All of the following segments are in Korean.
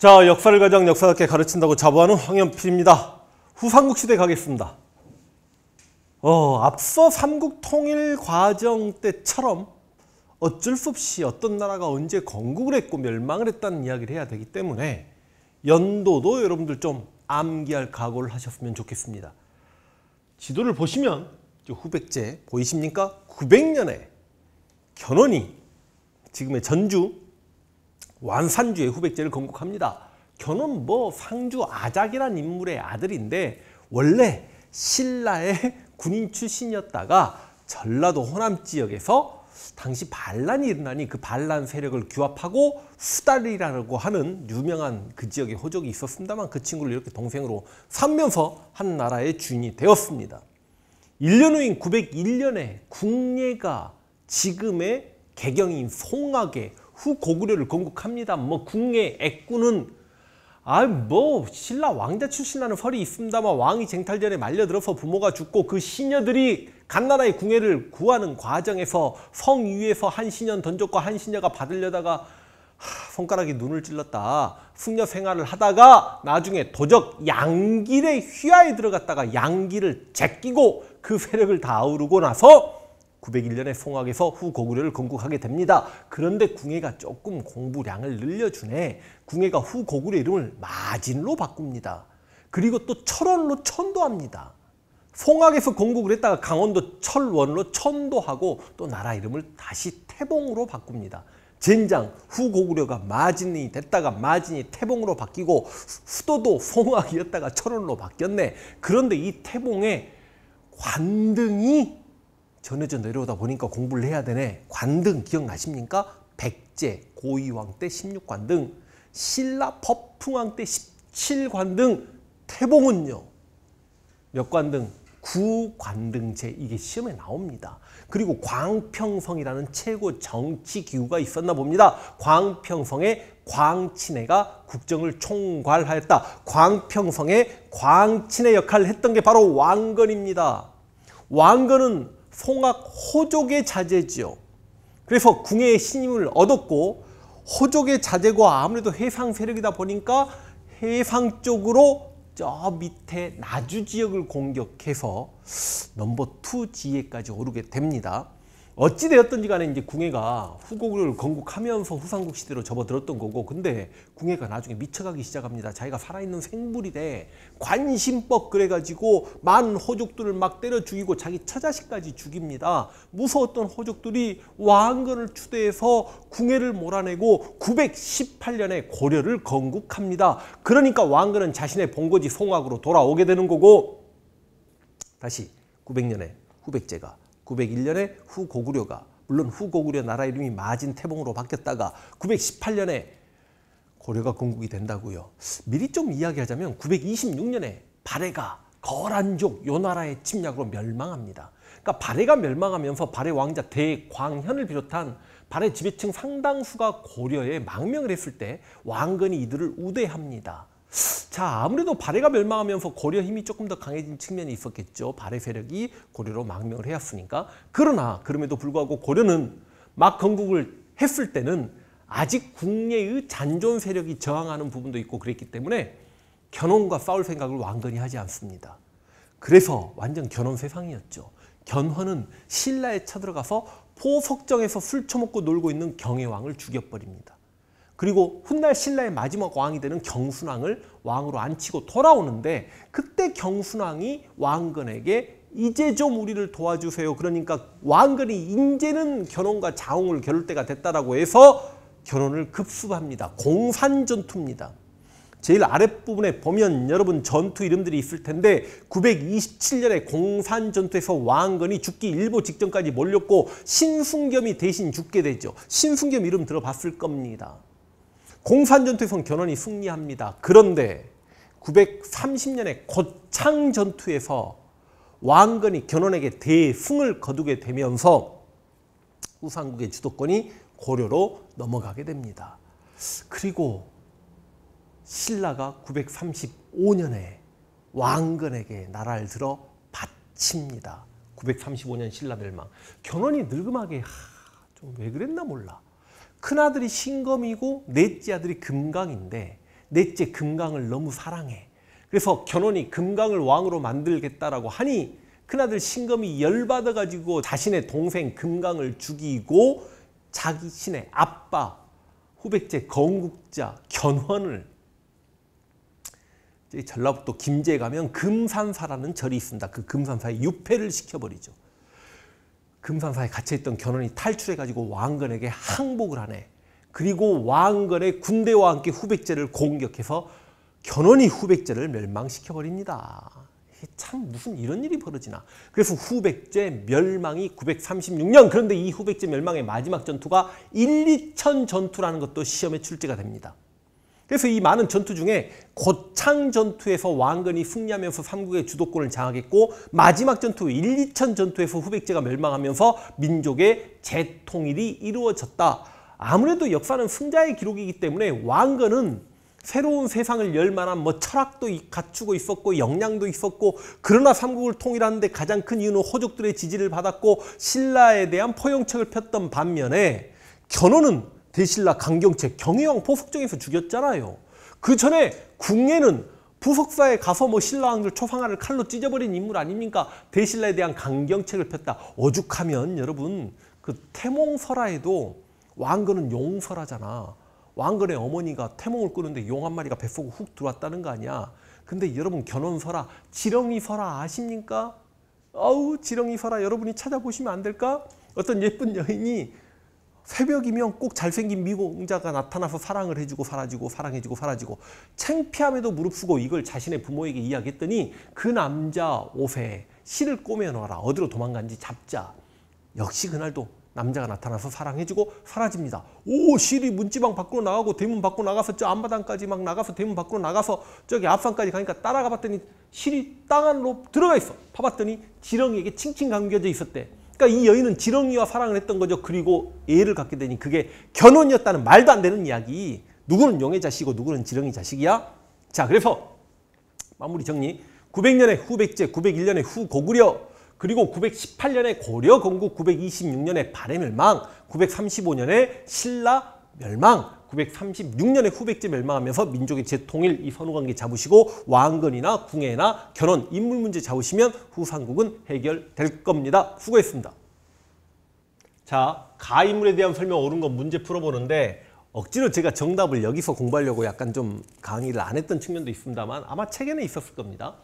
자, 역사를 가장 역사답게 가르친다고 자부하는 황현필입니다. 후 삼국시대 가겠습니다. 어, 앞서 삼국 통일 과정 때처럼 어쩔 수 없이 어떤 나라가 언제 건국을 했고 멸망을 했다는 이야기를 해야 되기 때문에 연도도 여러분들 좀 암기할 각오를 하셨으면 좋겠습니다. 지도를 보시면 후백제 보이십니까? 900년에 견훤이 지금의 전주 완산주의 후백제를 건국합니다. 저는 뭐 상주 아작이란 인물의 아들인데 원래 신라의 군인 출신이었다가 전라도 호남 지역에서 당시 반란이 일어나니 그 반란 세력을 규합하고 수달이라고 하는 유명한 그 지역의 호적이 있었습니다만 그 친구를 이렇게 동생으로 삼면서 한 나라의 주인이 되었습니다. 1년 후인 901년에 국예가 지금의 개경인 송악의 후 고구려를 건국합니다. 뭐 궁예 액군은 아뭐 신라 왕자 출신하는 설이 있습니다만 왕이 쟁탈전에 말려들어서 부모가 죽고 그 시녀들이 갓나라의 궁예를 구하는 과정에서 성 위에서 한 시년 던졌고 한 시녀가 받으려다가 하, 손가락이 눈을 찔렀다. 숙녀 생활을 하다가 나중에 도적 양길의 휘하에 들어갔다가 양길을 제끼고 그 세력을 다 아우르고 나서 901년에 송악에서 후고구려를 건국하게 됩니다. 그런데 궁예가 조금 공부량을 늘려주네. 궁예가 후고구려 이름을 마진로 바꿉니다. 그리고 또 철원로 천도합니다. 송악에서 건국을 했다가 강원도 철원로 천도하고 또 나라 이름을 다시 태봉으로 바꿉니다. 젠장 후고구려가 마진이 됐다가 마진이 태봉으로 바뀌고 수도도 송악이었다가 철원로 바뀌었네. 그런데 이 태봉에 관등이 전해져 내려오다 보니까 공부를 해야 되네. 관등 기억나십니까? 백제, 고위왕 때 16관등, 신라 법풍왕 때 17관등, 태봉은요. 몇 관등? 구관등제 이게 시험에 나옵니다. 그리고 광평성이라는 최고 정치 기구가 있었나 봅니다. 광평성의 광친애가 국정을 총괄하였다. 광평성의 광친해 역할을 했던 게 바로 왕건입니다. 왕건은 송악 호족의 자제지요. 그래서 궁의 신임을 얻었고 호족의 자제가 아무래도 해상 세력이다 보니까 해상 쪽으로 저 밑에 나주 지역을 공격해서 넘버 투 지에까지 오르게 됩니다. 어찌되었든지 간에 이제 궁예가 후국을 건국하면서 후삼국 시대로 접어들었던 거고 근데 궁예가 나중에 미쳐가기 시작합니다. 자기가 살아있는 생물이돼 관심법 그래가지고 만 호족들을 막 때려 죽이고 자기 처자식까지 죽입니다. 무서웠던 호족들이 왕건을 추대해서 궁예를 몰아내고 918년에 고려를 건국합니다. 그러니까 왕건은 자신의 본거지 송악으로 돌아오게 되는 거고 다시 900년에 후백제가 901년에 후고구려가 물론 후고구려 나라 이름이 마진태봉으로 바뀌었다가 918년에 고려가 건국이 된다고요. 미리 좀 이야기하자면 926년에 발해가 거란족 요 나라의 침략으로 멸망합니다. 그러니까 발해가 멸망하면서 발해 왕자 대광현을 비롯한 발해 지배층 상당수가 고려에 망명을 했을 때 왕건이 이들을 우대합니다. 자 아무래도 발해가 멸망하면서 고려 힘이 조금 더 강해진 측면이 있었겠죠. 발해 세력이 고려로 망명을 해왔으니까. 그러나 그럼에도 불구하고 고려는 막 건국을 했을 때는 아직 국내의 잔존 세력이 저항하는 부분도 있고 그랬기 때문에 견훤과 싸울 생각을 완전히 하지 않습니다. 그래서 완전 견훤 세상이었죠. 견훤은 신라에 쳐들어가서 포석정에서 술 처먹고 놀고 있는 경혜왕을 죽여버립니다. 그리고 훗날 신라의 마지막 왕이 되는 경순왕을 왕으로 앉히고 돌아오는데 그때 경순왕이 왕건에게 이제 좀 우리를 도와주세요. 그러니까 왕건이 인제는 결혼과 자웅을 겨룰 때가 됐다라고 해서 결혼을 급습합니다. 공산전투입니다. 제일 아랫부분에 보면 여러분 전투 이름들이 있을 텐데 927년에 공산전투에서 왕건이 죽기 일보 직전까지 몰렸고 신순겸이 대신 죽게 되죠. 신순겸 이름 들어봤을 겁니다. 공산전투에선 견훤이 승리합니다. 그런데 9 3 0년에 고창전투에서 왕건이 견훤에게 대승을 거두게 되면서 후삼국의 주도권이 고려로 넘어가게 됩니다. 그리고 신라가 935년에 왕건에게 나라를 들어 바칩니다. 935년 신라 멸망. 견훤이 늙음하게 좀 왜 그랬나 몰라. 큰아들이 신검이고 넷째 아들이 금강인데 넷째 금강을 너무 사랑해. 그래서 견훤이 금강을 왕으로 만들겠다라고 하니 큰아들 신검이 열받아가지고 자신의 동생 금강을 죽이고 자기신의 아빠 후백제 건국자 견훤을 전라북도 김제에 가면 금산사라는 절이 있습니다. 그 금산사에 유폐를 시켜버리죠. 금산사에 갇혀 있던 견훤이 탈출해 가지고 왕건에게 항복을 하네. 그리고 왕건의 군대와 함께 후백제를 공격해서 견훤이 후백제를 멸망시켜 버립니다. 참 무슨 이런 일이 벌어지나. 그래서 후백제 멸망이 936년. 그런데 이 후백제 멸망의 마지막 전투가 1, 2천 전투라는 것도 시험에 출제가 됩니다. 그래서 이 많은 전투 중에 고창 전투에서 왕건이 승리하면서 삼국의 주도권을 장악했고 마지막 전투 1, 2천 전투에서 후백제가 멸망하면서 민족의 재통일이 이루어졌다. 아무래도 역사는 승자의 기록이기 때문에 왕건은 새로운 세상을 열 만한 뭐 철학도 갖추고 있었고 역량도 있었고 그러나 삼국을 통일하는데 가장 큰 이유는 호족들의 지지를 받았고 신라에 대한 포용책을 폈던 반면에 견훤은 대신라 강경채 경혜왕 포석정에서 죽였잖아요. 그 전에 궁예는 부석사에 가서 뭐 신라왕들 초상화를 칼로 찢어버린 인물 아닙니까? 대신라에 대한 강경책을 폈다. 오죽하면 여러분 그 태몽설화에도 왕건은 용설화잖아 왕건의 어머니가 태몽을 꾸는데 용 한 마리가 뱃속으훅 들어왔다는 거 아니야. 근데 여러분 견훤설화, 지렁이설화 아십니까? 아우 지렁이설화 여러분이 찾아보시면 안 될까? 어떤 예쁜 여인이 새벽이면 꼭 잘생긴 미공자가 나타나서 사랑을 해주고 사라지고 사랑해주고 사라지고 창피함에도 무릅쓰고 이걸 자신의 부모에게 이야기했더니 그 남자 옷에 실을 꼬매놓아라 어디로 도망간지 잡자 역시 그날도 남자가 나타나서 사랑해주고 사라집니다 오 실이 문지방 밖으로 나가고 대문 밖으로 나가서 저 앞마당까지 막 나가서 대문 밖으로 나가서 저기 앞산까지 가니까 따라가 봤더니 실이 땅 안으로 들어가 있어 파봤더니 지렁이에게 칭칭 감겨져 있었대 그러니까 이 여인은 지렁이와 사랑을 했던 거죠. 그리고 애를 갖게 되니 그게 견원이었다는 말도 안 되는 이야기. 누구는 용의 자식이고 누구는 지렁이 자식이야? 자 그래서 마무리 정리. 900년에 후백제, 901년에 후고구려, 그리고 918년에 고려 건국, 926년에 발해멸망, 935년에 신라 멸망, 936년에 후백제 멸망하면서 민족의 제통일 이 선후관계 잡으시고 왕건이나 궁예나 결혼, 인물 문제 잡으시면 후삼국은 해결될 겁니다. 수고했습니다. 자, 가인물에 대한 설명 옳은 건 문제 풀어보는데 억지로 제가 정답을 여기서 공부하려고 약간 좀 강의를 안 했던 측면도 있습니다만 아마 책에는 있었을 겁니다.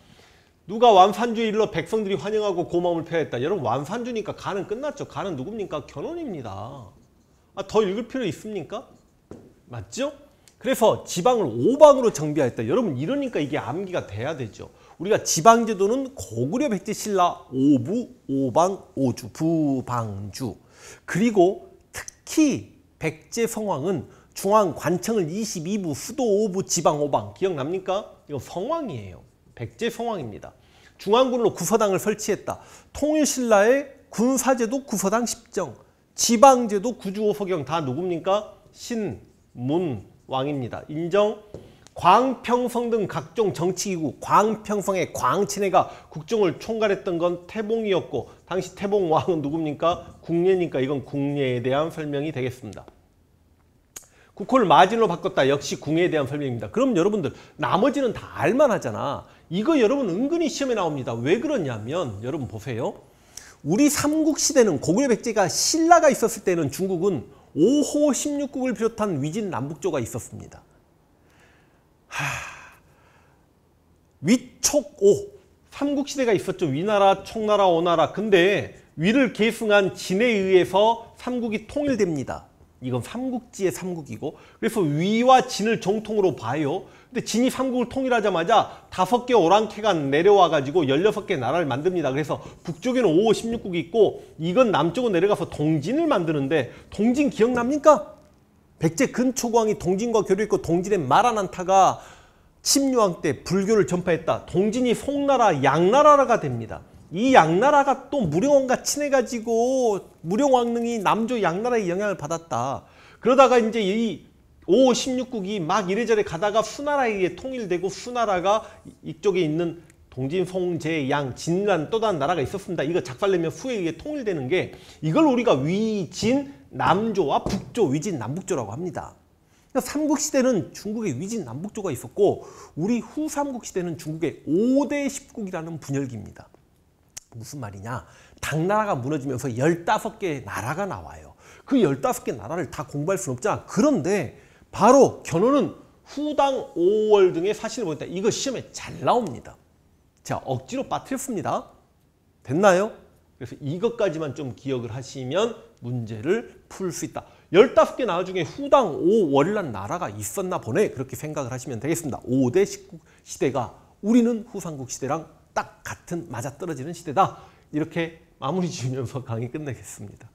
누가 완산주의 일러 백성들이 환영하고 고마움을 표했다. 여러분 완산주니까 간은 끝났죠. 간은 누굽니까? 견훤입니다. 아, 더 읽을 필요 있습니까? 맞죠? 그래서 지방을 5방으로 정비하였다. 여러분 이러니까 이게 암기가 돼야 되죠. 우리가 지방제도는 고구려 백제 신라 오부, 오방, 오주, 부방주 그리고 특히 백제 성황은 중앙 관청을 22부, 수도 5부, 지방 5방 기억납니까? 이거 성황이에요. 백제 성황입니다. 중앙군으로 구서당을 설치했다. 통일신라의 군사제도 구서당 10정, 지방제도 구주호 서경 다 누굽니까? 신, 문왕입니다. 인정 광평성 등 각종 정치기구 광평성의 광친해가 국정을 총괄했던 건 태봉이었고 당시 태봉왕은 누굽니까? 국례니까 이건 국례에 대한 설명이 되겠습니다. 국호를 마진으로 바꿨다. 역시 궁에 대한 설명입니다. 그럼 여러분들 나머지는 다 알만하잖아. 이거 여러분 은근히 시험에 나옵니다. 왜 그러냐면 여러분 보세요. 우리 삼국시대는 고구려 백제가 신라가 있었을 때는 중국은 5호 16국을 비롯한 위진 남북조가 있었습니다. 하... 위촉오 삼국시대가 있었죠. 위나라, 청나라, 오나라. 근데 위를 계승한 진에 의해서 삼국이 통일됩니다. 이건 삼국지의 삼국이고 그래서 위와 진을 정통으로 봐요. 근데 진이 삼국을 통일하자마자 다섯 개 오랑캐가 내려와 가지고 열여섯 개 나라를 만듭니다. 그래서 북쪽에는 5, 십육국이 있고 이건 남쪽으로 내려가서 동진을 만드는데 동진 기억납니까? 백제 근초광이 동진과 교류했고 동진의 마라난타가 침류왕 때 불교를 전파했다. 동진이 송나라, 양나라가 됩니다. 이 양나라가 또 무령왕과 친해가지고 무령왕릉이 남조 양나라의 영향을 받았다. 그러다가 이제 이 5, 16국이 막 이래저래 가다가 수나라에게 통일되고 수나라가 이쪽에 있는 동진, 송제, 양, 진란 또 다른 나라가 있었습니다. 이거 작살내면 후에 의해 통일되는 게 이걸 우리가 위진, 남조와 북조, 위진, 남북조라고 합니다. 그러니까 삼국시대는 중국의 위진 남북조가 있었고 우리 후삼국시대는 중국의 5대 10국이라는 분열기입니다. 그 무슨 말이냐? 당나라가 무너지면서 15개의 나라가 나와요. 그 15개 나라를 다 공부할 수는 없잖아. 그런데 바로 견훤은 후당 5월 등의 사실을 보니까 이거 시험에 잘 나옵니다. 자, 억지로 빠뜨렸습니다. 됐나요? 그래서 이것까지만 좀 기억을 하시면 문제를 풀 수 있다. 15개 나라 중에 후당 5월란 나라가 있었나 보네. 그렇게 생각을 하시면 되겠습니다. 5대 19 시대가 우리는 후삼국 시대랑 딱 같은 맞아떨어지는 시대다. 이렇게 마무리 지으면서 강의 끝내겠습니다.